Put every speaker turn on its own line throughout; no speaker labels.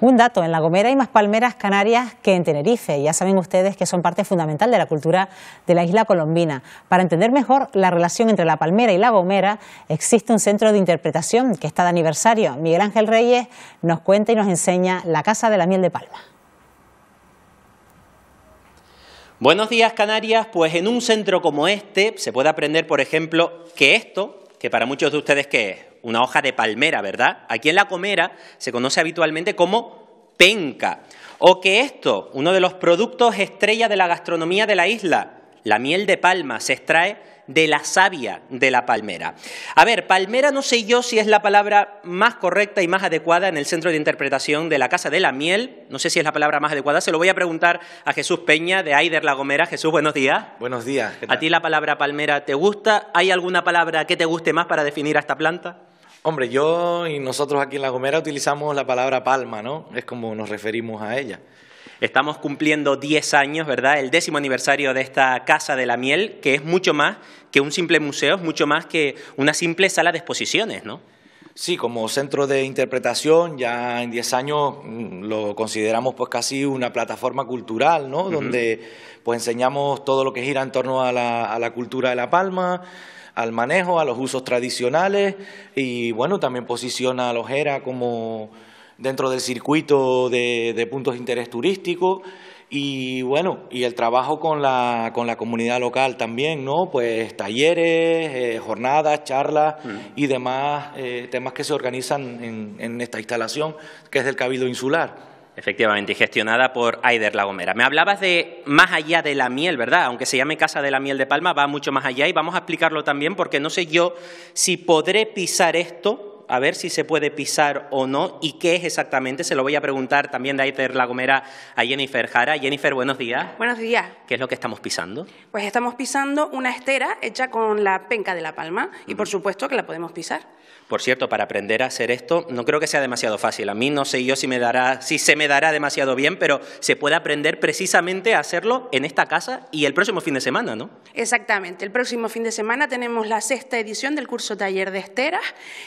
Un dato, en La Gomera hay más palmeras canarias que en Tenerife. Ya saben ustedes que son parte fundamental de la cultura de la isla colombina. Para entender mejor la relación entre la palmera y La Gomera, existe un centro de interpretación que está de aniversario. Miguel Ángel Reyes nos cuenta y nos enseña la Casa de la Miel de Palma.
Buenos días Canarias, pues en un centro como este se puede aprender, por ejemplo, que esto, que para muchos de ustedes qué es, una hoja de palmera, ¿verdad? Aquí en La Comera se conoce habitualmente como penca. O que esto, uno de los productos estrella de la gastronomía de la isla, la miel de palma, se extrae de la savia de la palmera. A ver, palmera no sé yo si es la palabra más correcta y más adecuada en el centro de interpretación de la Casa de la Miel. No sé si es la palabra más adecuada. Se lo voy a preguntar a Jesús Peña de Aider La Gomera. Jesús, buenos días.
Buenos días. ¿A
ti la palabra palmera te gusta? ¿Hay alguna palabra que te guste más para definir a esta planta? Hombre, yo y nosotros aquí en La Gomera utilizamos la palabra palma, ¿no? Es como nos referimos a ella. Estamos cumpliendo 10 años, ¿verdad? El décimo aniversario de esta Casa de la Miel, que es mucho más que un simple museo, es mucho más que una simple sala de exposiciones, ¿no?
Sí, como centro de interpretación, ya en 10 años mm, lo consideramos pues casi una plataforma cultural, ¿no? Donde pues enseñamos todo lo que gira en torno a la, cultura de La Palma, al manejo, a los usos tradicionales y bueno, también posiciona a Lojera como dentro del circuito de puntos de interés turístico y bueno, y el trabajo con la, con la comunidad local también, ¿no? Pues talleres, eh, jornadas, charlas
mm. y demás eh, temas que se organizan en, en esta instalación que es del Cabildo Insular. Efectivamente, y gestionada por Aider La Gomera. Me hablabas de más allá de la miel, ¿verdad? Aunque se llame Casa de la Miel de Palma, va mucho más allá y vamos a explicarlo también porque no sé yo si podré pisar esto a ver si se puede pisar o no y qué es exactamente. Se lo voy a preguntar también de Aiter La Gomera a Jennifer Jara. Jennifer, buenos días. Buenos días. ¿Qué es lo que estamos pisando?
Pues estamos pisando una estera hecha con la penca de la palma y, por supuesto, que la podemos pisar.
Por cierto, para aprender a hacer esto, no creo que sea demasiado fácil. A mí no sé yo si, me dará, si se me dará demasiado bien, pero se puede aprender precisamente a hacerlo en esta casa y el próximo fin de semana, ¿no?
Exactamente. El próximo fin de semana tenemos la sexta edición del curso Taller de Esteras,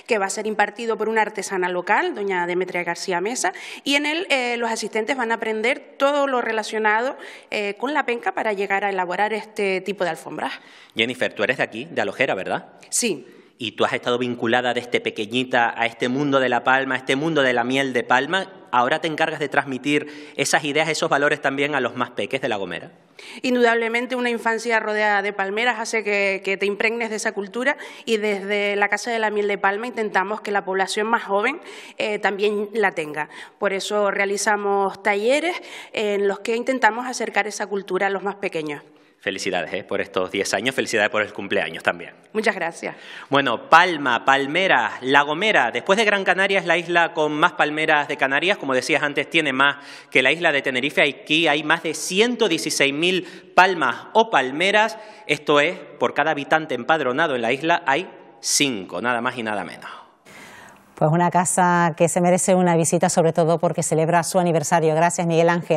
que va a ser impartido por una artesana local, doña Demetria García Mesa, y en él eh, los asistentes van a aprender todo lo relacionado eh, con la penca para llegar a elaborar este tipo de alfombras.
Jennifer, tú eres de aquí, de Alojera, ¿verdad? Sí. ¿Y tú has estado vinculada desde pequeñita a este mundo de la palma, a este mundo de la miel de palma? ahora te encargas de transmitir esas ideas, esos valores también a los más peques de La Gomera.
Indudablemente una infancia rodeada de palmeras hace que, te impregnes de esa cultura y desde la Casa de la Miel de Palma intentamos que la población más joven eh, también la tenga. Por eso realizamos talleres en los que intentamos acercar esa cultura a los más pequeños.
Felicidades ¿eh? por estos 10 años, felicidades por el cumpleaños también.
Muchas gracias.
Bueno, Palma, palmera, La Gomera. Después de Gran Canaria es la isla con más palmeras de Canarias. Como decías antes, tiene más que la isla de Tenerife. Aquí hay más de 116.000 palmas o palmeras. Esto es, por cada habitante empadronado en la isla hay 5, nada más y nada menos.
Pues una casa que se merece una visita, sobre todo porque celebra su aniversario. Gracias, Miguel Ángel.